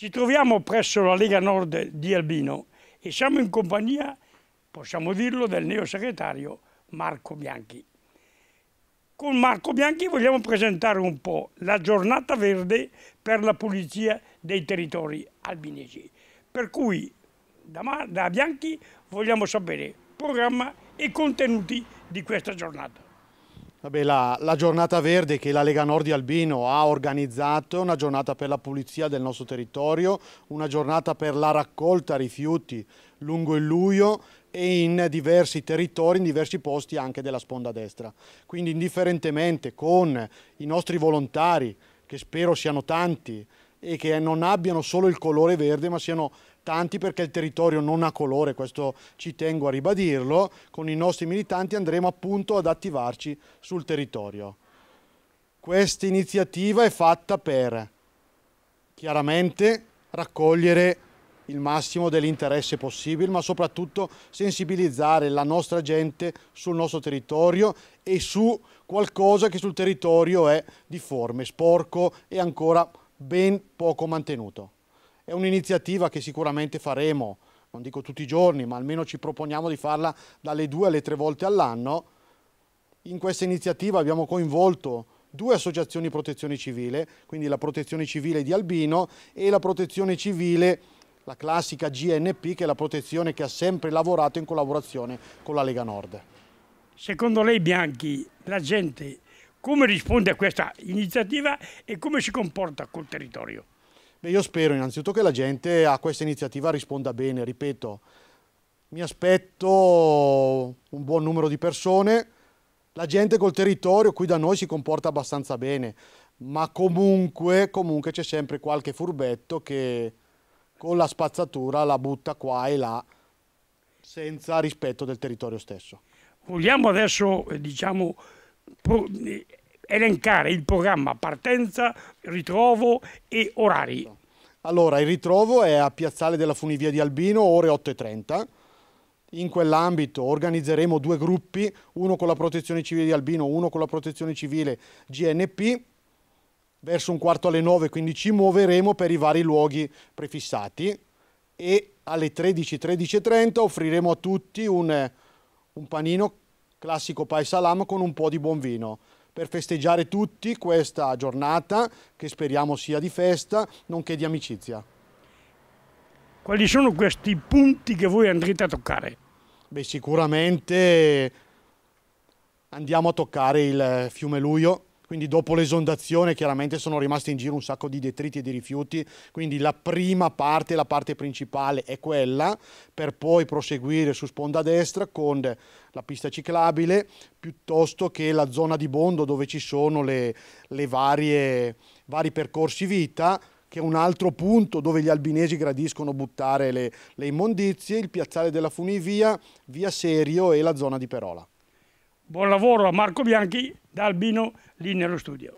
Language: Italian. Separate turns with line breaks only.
Ci troviamo presso la Lega Nord di Albino e siamo in compagnia, possiamo dirlo, del neo segretario Marco Bianchi. Con Marco Bianchi vogliamo presentare un po' la giornata verde per la pulizia dei territori albinesi. Per cui da, da Bianchi vogliamo sapere programma e contenuti di questa giornata.
Vabbè, la, la, giornata verde che la Lega Nord di Albino ha organizzato è una giornata per la pulizia del nostro territorio, una giornata per la raccolta rifiuti lungo il luio e in diversi territori, in diversi posti anche della sponda destra. Quindi indifferentemente con i nostri volontari, che spero siano tanti, e che non abbiano solo il colore verde ma siano tanti perché il territorio non ha colore, questo ci tengo a ribadirlo, con i nostri militanti andremo appunto ad attivarci sul territorio. Questa iniziativa è fatta per chiaramente raccogliere il massimo dell'interesse possibile, ma soprattutto sensibilizzare la nostra gente sul nostro territorio e su qualcosa che sul territorio è difforme, sporco e ancora ben poco mantenuto. È un'iniziativa che sicuramente faremo, non dico tutti i giorni, ma almeno ci proponiamo di farla dalle due alle tre volte all'anno. In questa iniziativa abbiamo coinvolto due associazioni di protezione civile, quindi la protezione civile di Albino e la protezione civile, la classica GNP, che è la protezione che ha sempre lavorato in
collaborazione con la Lega Nord. Secondo lei Bianchi la gente come risponde a questa iniziativa e come si comporta col territorio? Beh, io spero
innanzitutto che la gente a questa iniziativa risponda bene, ripeto, mi aspetto un buon numero di persone, la gente col territorio qui da noi si comporta abbastanza bene, ma comunque, comunque c'è sempre qualche furbetto che con la spazzatura la butta qua e là senza
rispetto del territorio stesso. Vogliamo adesso, eh, diciamo, eh, elencare il programma partenza, ritrovo e orari.
Allora, il ritrovo è a Piazzale della Funivia di Albino, ore 8.30. In quell'ambito organizzeremo due gruppi, uno con la protezione civile di Albino, uno con la protezione civile GNP. Verso un quarto alle 9, quindi ci muoveremo per i vari luoghi prefissati e alle 13.30 offriremo a tutti un, eh, un panino classico paesalam con un po' di buon vino per festeggiare tutti questa giornata che speriamo sia di festa nonché di amicizia. Quali
sono questi punti che voi andrete a toccare?
Beh, sicuramente andiamo a toccare il fiume Luio quindi dopo l'esondazione chiaramente sono rimasti in giro un sacco di detriti e di rifiuti, quindi la prima parte, la parte principale è quella, per poi proseguire su sponda destra con la pista ciclabile piuttosto che la zona di Bondo dove ci sono le, le varie, vari percorsi vita che è un altro punto dove gli albinesi gradiscono buttare le, le immondizie, il piazzale della funivia, via Serio e la zona di Perola.
Buon lavoro a Marco Bianchi da Albino lì nello studio.